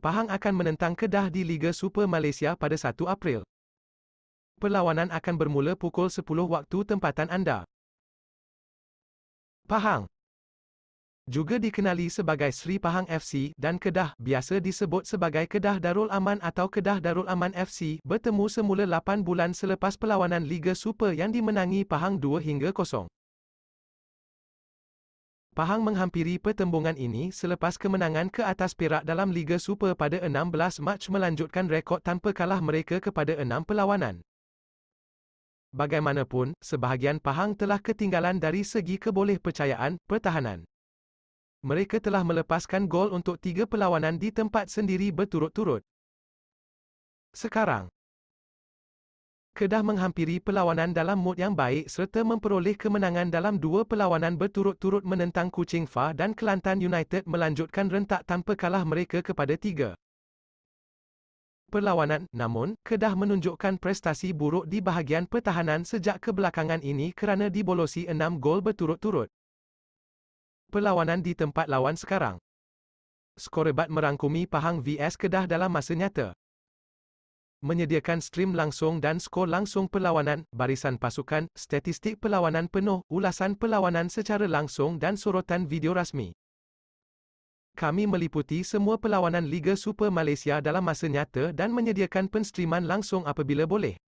Pahang akan menentang Kedah di Liga Super Malaysia pada 1 April. Perlawanan akan bermula pukul 10 waktu tempatan anda. Pahang juga dikenali sebagai Sri Pahang FC dan Kedah biasa disebut sebagai Kedah Darul Aman atau Kedah Darul Aman FC bertemu semula 8 bulan selepas perlawanan Liga Super yang dimenangi Pahang 2 hingga 0. Pahang menghampiri pertembungan ini selepas kemenangan ke atas Perak dalam Liga Super pada 16 Mac melanjutkan rekod tanpa kalah mereka kepada enam perlawanan. Bagaimanapun, sebahagian Pahang telah ketinggalan dari segi kebolehpercayaan pertahanan. Mereka telah melepaskan gol untuk tiga perlawanan di tempat sendiri berturut-turut. Sekarang, Kedah menghampiri perlawanan dalam mood yang baik serta memperoleh kemenangan dalam dua perlawanan berturut-turut menentang Kuching Fa dan Kelantan United melanjutkan rentak tanpa kalah mereka kepada tiga perlawanan. Namun, Kedah menunjukkan prestasi buruk di bahagian pertahanan sejak kebelakangan ini kerana dibolosi enam gol berturut-turut. Perlawanan di tempat lawan sekarang. Skor Skorebat merangkumi Pahang vs Kedah dalam masa nyata menyediakan stream langsung dan skor langsung perlawanan, barisan pasukan, statistik perlawanan penuh, ulasan perlawanan secara langsung dan sorotan video rasmi. Kami meliputi semua perlawanan Liga Super Malaysia dalam masa nyata dan menyediakan penstriman langsung apabila boleh.